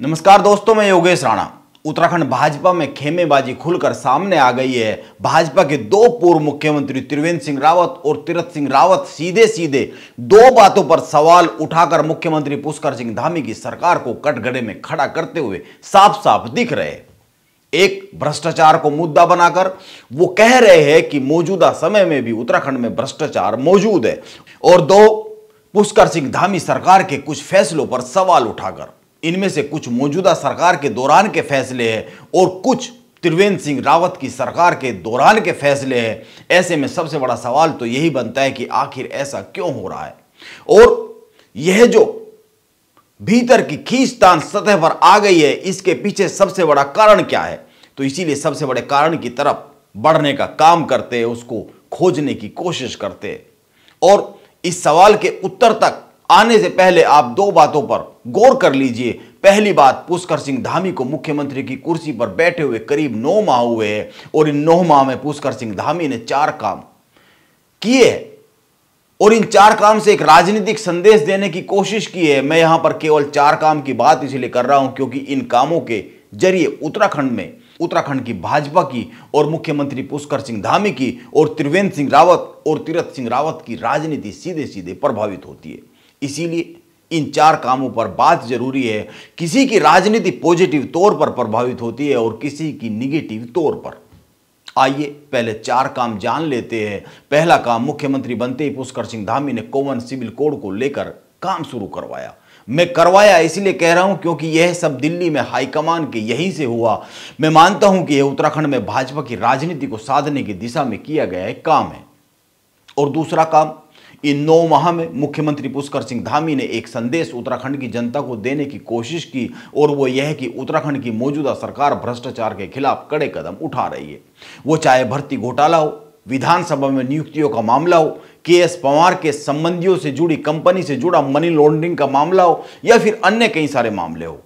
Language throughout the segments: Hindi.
नमस्कार दोस्तों मैं योगेश राणा उत्तराखंड भाजपा में खेमेबाजी खुलकर सामने आ गई है भाजपा के दो पूर्व मुख्यमंत्री त्रिवेंद्र सिंह रावत और तीरथ सिंह रावत सीधे सीधे दो बातों पर सवाल उठाकर मुख्यमंत्री पुष्कर सिंह धामी की सरकार को कटघरे में खड़ा करते हुए साफ साफ दिख रहे एक भ्रष्टाचार को मुद्दा बनाकर वो कह रहे हैं कि मौजूदा समय में भी उत्तराखंड में भ्रष्टाचार मौजूद है और दो पुष्कर सिंह धामी सरकार के कुछ फैसलों पर सवाल उठाकर इनमें से कुछ मौजूदा सरकार के दौरान के फैसले हैं और कुछ त्रिवेंद्र सिंह रावत की सरकार के दौरान के फैसले हैं ऐसे में सबसे बड़ा सवाल तो यही बनता है कि आखिर ऐसा क्यों हो रहा है और यह जो भीतर की खींचतान सतह पर आ गई है इसके पीछे सबसे बड़ा कारण क्या है तो इसीलिए सबसे बड़े कारण की तरफ बढ़ने का काम करते हैं उसको खोजने की कोशिश करते हैं और इस सवाल के उत्तर तक आने से पहले आप दो बातों पर गौर कर लीजिए पहली बात पुष्कर सिंह धामी को मुख्यमंत्री की कुर्सी पर बैठे हुए करीब नौ माह हुए हैं और इन नौ माह में पुष्कर सिंह धामी ने चार काम किए और इन चार काम से एक राजनीतिक संदेश देने की कोशिश की है मैं यहां पर केवल चार काम की बात इसलिए कर रहा हूं क्योंकि इन कामों के जरिए उत्तराखंड में उत्तराखंड की भाजपा की और मुख्यमंत्री पुष्कर सिंह धामी की और त्रिवेंद्र सिंह रावत और तीरथ सिंह रावत की राजनीति सीधे सीधे प्रभावित होती है इसीलिए इन चार कामों पर बात जरूरी है किसी की राजनीति पॉजिटिव तौर पर प्रभावित होती है और किसी की निगेटिव तौर पर आइए पहले चार काम जान लेते हैं पहला काम मुख्यमंत्री बनते ही पुष्कर सिंह धामी ने कॉमन सिविल कोड को लेकर काम शुरू करवाया मैं करवाया इसलिए कह रहा हूं क्योंकि यह सब दिल्ली में हाईकमान के यहीं से हुआ मैं मानता हूं कि यह उत्तराखंड में भाजपा की राजनीति को साधने की दिशा में किया गया एक काम है और दूसरा काम इन नौ माह में मुख्यमंत्री पुष्कर सिंह धामी ने एक संदेश उत्तराखंड की जनता को देने की कोशिश की और वो यह कि उत्तराखंड की मौजूदा सरकार भ्रष्टाचार के खिलाफ कड़े कदम उठा रही है वो चाहे भर्ती घोटाला हो विधानसभा में नियुक्तियों का मामला हो के एस पवार के संबंधियों से जुड़ी कंपनी से जुड़ा मनी लॉन्ड्रिंग का मामला हो या फिर अन्य कई सारे मामले हो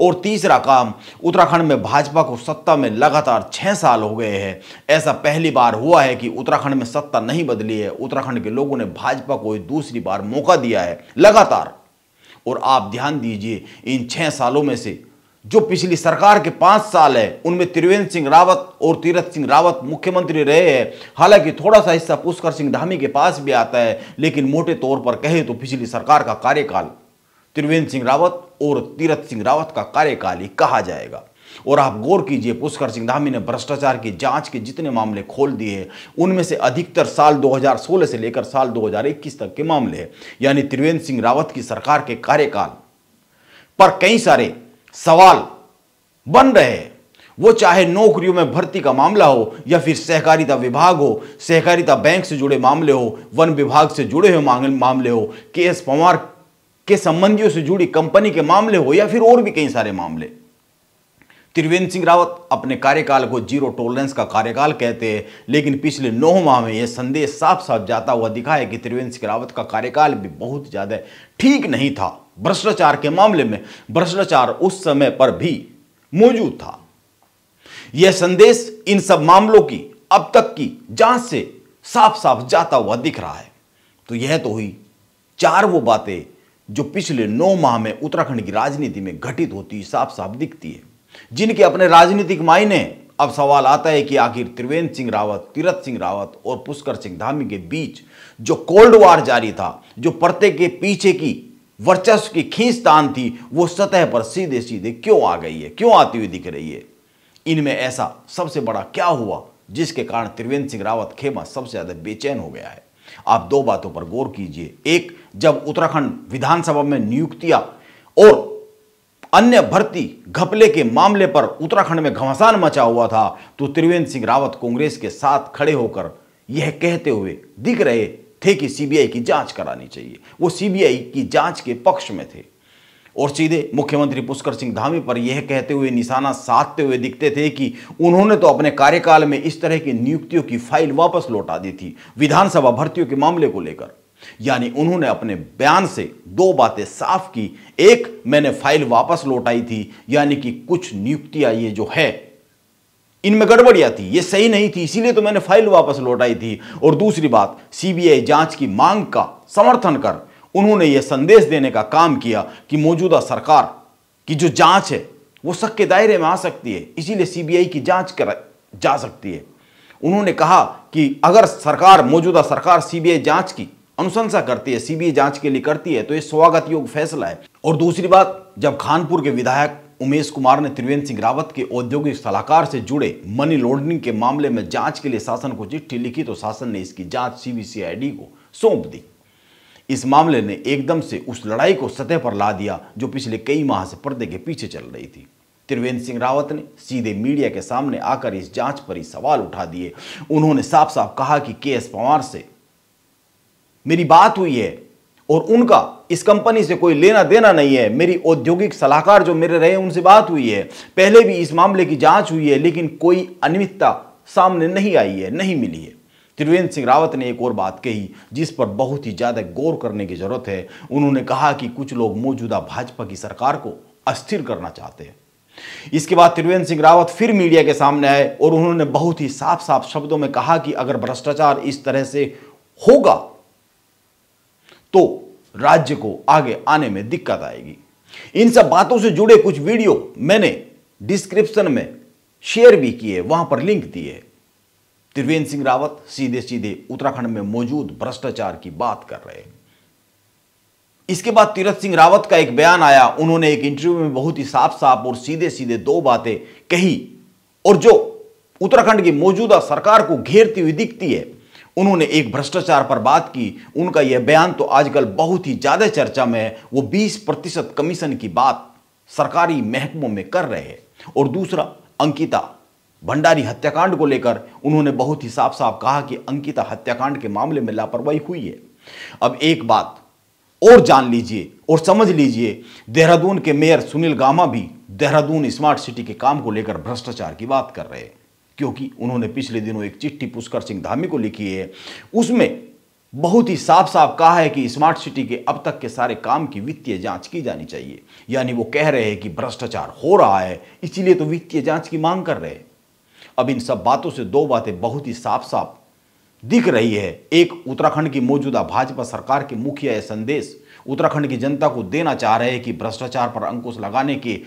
और तीसरा काम उत्तराखंड में भाजपा को सत्ता में लगातार छः साल हो गए हैं ऐसा पहली बार हुआ है कि उत्तराखंड में सत्ता नहीं बदली है उत्तराखंड के लोगों ने भाजपा को दूसरी बार मौका दिया है लगातार और आप ध्यान दीजिए इन छः सालों में से जो पिछली सरकार के पाँच साल है उनमें त्रिवेंद्र सिंह रावत और तीरथ सिंह रावत मुख्यमंत्री रहे हैं हालांकि थोड़ा सा हिस्सा पुष्कर सिंह धामी के पास भी आता है लेकिन मोटे तौर पर कहे तो पिछली सरकार का कार्यकाल त्रिवेंद्र सिंह रावत और तीरथ सिंह रावत का कार्यकाल कहा जाएगा और आप गौर कीजिए पुष्कर सिंह धामी ने भ्रष्टाचार की जांच के जितने मामले खोल दिए हैं उनमें से अधिकतर साल 2016 से लेकर साल 2021 तक के मामले हैं यानी त्रिवेंद्र सिंह रावत की सरकार के कार्यकाल पर कई सारे सवाल बन रहे हैं वो चाहे नौकरियों में भर्ती का मामला हो या फिर सहकारिता विभाग हो सहकारिता बैंक से जुड़े मामले हो वन विभाग से जुड़े हुए मामले हो के एस पवार के संबंधियों से जुड़ी कंपनी के मामले हो या फिर और भी कई सारे मामले त्रिवेंद्र सिंह रावत अपने कार्यकाल को जीरो टॉलरेंस का कार्यकाल कहते हैं लेकिन पिछले नौ माह में यह संदेश साफ साफ जाता हुआ दिखा है कि त्रिवेंद्र सिंह रावत का कार्यकाल भी बहुत ज़्यादा ठीक नहीं था भ्रष्टाचार के मामले में भ्रष्टाचार उस समय पर भी मौजूद था यह संदेश इन सब मामलों की अब तक की जांच से साफ साफ जाता हुआ दिख रहा है तो यह तो हुई चार वो बातें जो पिछले नौ माह में उत्तराखंड की राजनीति में घटित होती साफ साफ दिखती है जिनके अपने राजनीतिक मायने अब सवाल आता है कि आखिर त्रिवेंद्र सिंह रावत तीरथ सिंह रावत और पुष्कर सिंह धामी के बीच जो कोल्ड वार जारी था जो परते के पीछे की वर्चस्व की खींचतान थी वो सतह पर सीधे सीधे क्यों आ गई है क्यों आती हुई दिख रही है इनमें ऐसा सबसे बड़ा क्या हुआ जिसके कारण त्रिवेंद्र सिंह रावत खेमा सबसे ज्यादा बेचैन हो गया है आप दो बातों पर गौर कीजिए एक जब उत्तराखंड विधानसभा में नियुक्तियां और अन्य भर्ती घपले के मामले पर उत्तराखंड में घमासान मचा हुआ था तो त्रिवेंद्र सिंह रावत कांग्रेस के साथ खड़े होकर यह कहते हुए दिख रहे थे कि सीबीआई की जांच करानी चाहिए वो सीबीआई की जांच के पक्ष में थे और सीधे मुख्यमंत्री पुष्कर सिंह धामी पर यह कहते हुए निशाना साधते हुए दिखते थे कि उन्होंने तो अपने कार्यकाल में इस तरह की नियुक्तियों की फाइल वापस लौटा दी थी विधानसभा भर्तियों के मामले को लेकर यानी उन्होंने अपने बयान से दो बातें साफ की एक मैंने फाइल वापस लौटाई थी यानी कि कुछ नियुक्तियां ये जो है इनमें गड़बड़ियां थी ये सही नहीं थी इसीलिए तो मैंने फाइल वापस लौटाई थी और दूसरी बात सीबीआई जांच की मांग का समर्थन कर उन्होंने यह संदेश देने का काम किया कि मौजूदा सरकार की जो जांच है वो शक के दायरे में आ सकती है इसीलिए सीबीआई की जांच कर जा सकती है उन्होंने कहा कि अगर सरकार मौजूदा सरकार सीबीआई जांच की अनुशंसा करती है सीबीआई जांच के लिए करती है तो ये स्वागत योग फैसला है और दूसरी बात जब खानपुर के विधायक उमेश कुमार ने त्रिवेंद्र सिंह रावत के औद्योगिक सलाहकार से जुड़े मनी लॉन्ड्रिंग के मामले में जांच के लिए शासन को चिट्ठी लिखी तो शासन ने इसकी जांच सीबीसीआईडी को सौंप दी इस मामले ने एकदम से उस लड़ाई को सतह पर ला दिया जो पिछले कई माह से पर्दे के पीछे चल रही थी त्रिवेंद्र सिंह रावत ने सीधे मीडिया के सामने आकर इस जांच पर ही सवाल उठा दिए उन्होंने साफ साफ कहा कि के एस पवार से मेरी बात हुई है और उनका इस कंपनी से कोई लेना देना नहीं है मेरी औद्योगिक सलाहकार जो मेरे रहे उनसे बात हुई है पहले भी इस मामले की जांच हुई है लेकिन कोई अनियमितता सामने नहीं आई है नहीं मिली है त्रिवेंद्र सिंह रावत ने एक और बात कही जिस पर बहुत ही ज़्यादा गौर करने की ज़रूरत है उन्होंने कहा कि कुछ लोग मौजूदा भाजपा की सरकार को अस्थिर करना चाहते हैं इसके बाद त्रिवेंद्र सिंह रावत फिर मीडिया के सामने आए और उन्होंने बहुत ही साफ साफ शब्दों में कहा कि अगर भ्रष्टाचार इस तरह से होगा तो राज्य को आगे आने में दिक्कत आएगी इन सब बातों से जुड़े कुछ वीडियो मैंने डिस्क्रिप्शन में शेयर भी किए वहां पर लिंक दिए त्रिवेंद्र सिंह रावत सीधे सीधे उत्तराखंड में मौजूद भ्रष्टाचार की बात कर रहे इसके बाद तीरथ सिंह रावत का एक बयान आया उन्होंने एक इंटरव्यू में बहुत ही साफ साफ और सीधे सीधे दो बातें कही और जो उत्तराखंड की मौजूदा सरकार को घेरती हुई दिखती है उन्होंने एक भ्रष्टाचार पर बात की उनका यह बयान तो आजकल बहुत ही ज्यादा चर्चा में है वो 20 प्रतिशत कमीशन की बात सरकारी महकमों में कर रहे हैं और दूसरा अंकिता भंडारी हत्याकांड को लेकर उन्होंने बहुत ही साफ साफ कहा कि अंकिता हत्याकांड के मामले में लापरवाही हुई है अब एक बात और जान लीजिए और समझ लीजिए देहरादून के मेयर सुनील गामा भी देहरादून स्मार्ट सिटी के काम को लेकर भ्रष्टाचार की बात कर रहे हैं क्योंकि उन्होंने पिछले दिनों एक चिट्ठी पुष्कर सिंह धामी को लिखी है उसमें बहुत ही साफ साफ कहा है कि स्मार्ट सिटी के अब तक के सारे काम की वित्तीय जांच की जानी चाहिए यानी वो कह रहे हैं कि भ्रष्टाचार हो रहा है इसीलिए तो वित्तीय जांच की मांग कर रहे हैं अब इन सब बातों से दो बातें बहुत ही साफ साफ दिख रही है एक उत्तराखंड की मौजूदा भाजपा सरकार के मुखिया यह संदेश उत्तराखंड की जनता को देना चाह रहे हैं कि भ्रष्टाचार पर अंकुश लगाने के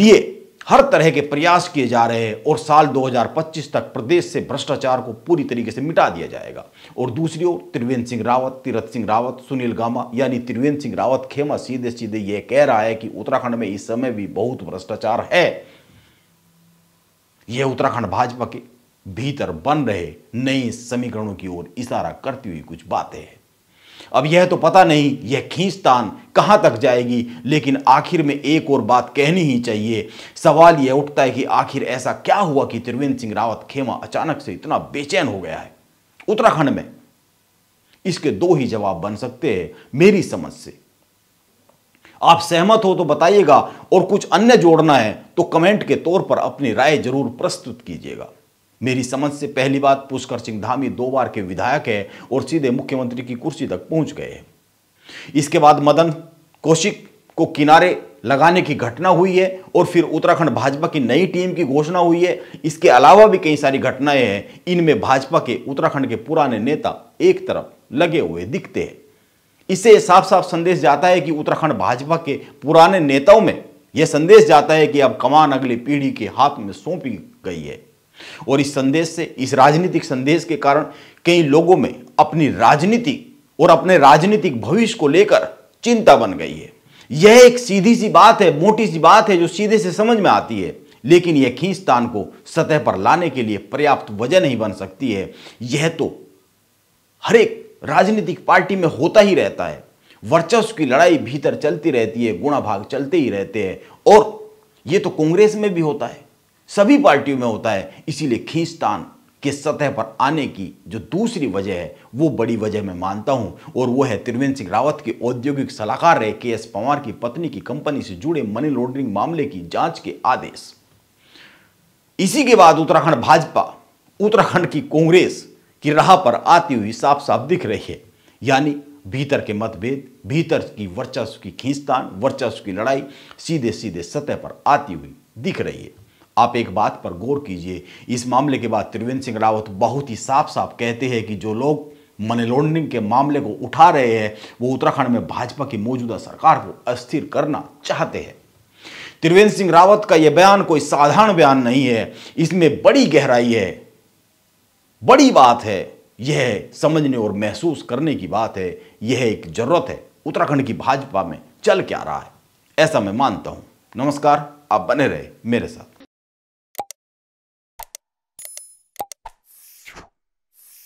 लिए हर तरह के प्रयास किए जा रहे हैं और साल 2025 तक प्रदेश से भ्रष्टाचार को पूरी तरीके से मिटा दिया जाएगा और दूसरी ओर त्रिवेंद्र सिंह रावत तीरथ सिंह रावत सुनील गामा यानी त्रिवेंद्र सिंह रावत खेमा सीधे सीधे यह कह रहा है कि उत्तराखंड में इस समय भी बहुत भ्रष्टाचार है यह उत्तराखंड भाजपा के भीतर बन रहे नए समीकरणों की ओर इशारा करती हुई कुछ बातें हैं अब यह तो पता नहीं यह खींचतान कहां तक जाएगी लेकिन आखिर में एक और बात कहनी ही चाहिए सवाल यह उठता है कि आखिर ऐसा क्या हुआ कि त्रिवेंद्र सिंह रावत खेमा अचानक से इतना बेचैन हो गया है उत्तराखंड में इसके दो ही जवाब बन सकते हैं मेरी समझ से आप सहमत हो तो बताइएगा और कुछ अन्य जोड़ना है तो कमेंट के तौर पर अपनी राय जरूर प्रस्तुत कीजिएगा मेरी समझ से पहली बात पुष्कर सिंह धामी दो बार के विधायक है और सीधे मुख्यमंत्री की कुर्सी तक पहुंच गए हैं इसके बाद मदन कौशिक को किनारे लगाने की घटना हुई है और फिर उत्तराखंड भाजपा की नई टीम की घोषणा हुई है इसके अलावा भी कई सारी घटनाएं हैं इनमें भाजपा के उत्तराखंड के पुराने नेता एक तरफ लगे हुए दिखते हैं इससे साफ साफ संदेश जाता है कि उत्तराखंड भाजपा के पुराने नेताओं में यह संदेश जाता है कि अब कमान अगली पीढ़ी के हाथ में सौंपी गई है और इस संदेश से इस राजनीतिक संदेश के कारण कई लोगों में अपनी राजनीति और अपने राजनीतिक भविष्य को लेकर चिंता बन गई है यह एक सीधी सी बात है मोटी सी बात है जो सीधे से समझ में आती है लेकिन यह खींचतान को सतह पर लाने के लिए पर्याप्त वजह नहीं बन सकती है यह तो हर एक राजनीतिक पार्टी में होता ही रहता है वर्चस्व की लड़ाई भीतर चलती रहती है गुणा भाग चलते ही रहते हैं और ये तो कांग्रेस में भी होता है सभी पार्टियों में होता है इसीलिए खींचतान के सतह पर आने की जो दूसरी वजह है वो बड़ी वजह मैं मानता हूं और वो है त्रिवेंद्र सिंह रावत के औद्योगिक सलाहकार रहे के एस पवार की पत्नी की कंपनी से जुड़े मनी लॉन्ड्रिंग मामले की जांच के आदेश इसी के बाद उत्तराखंड भाजपा उत्तराखंड की कांग्रेस की राह पर आती हुई साफ साफ दिख रही है यानी भीतर के मतभेद भीतर की वर्चस्व की खींचतान वर्चस्व की लड़ाई सीधे सीधे सतह पर आती हुई दिख रही है आप एक बात पर गौर कीजिए इस मामले के बाद त्रिवेंद्र सिंह रावत बहुत ही साफ साफ कहते हैं कि जो लोग मनी लॉन्ड्रिंग के मामले को उठा रहे हैं वो उत्तराखंड में भाजपा की मौजूदा सरकार को अस्थिर करना चाहते हैं त्रिवेंद्र सिंह रावत का यह बयान कोई साधारण बयान नहीं है इसमें बड़ी गहराई है बड़ी बात है यह समझने और महसूस करने की बात है यह एक जरूरत है उत्तराखंड की भाजपा में चल क्या रहा है ऐसा मैं मानता हूं नमस्कार आप बने रहे मेरे साथ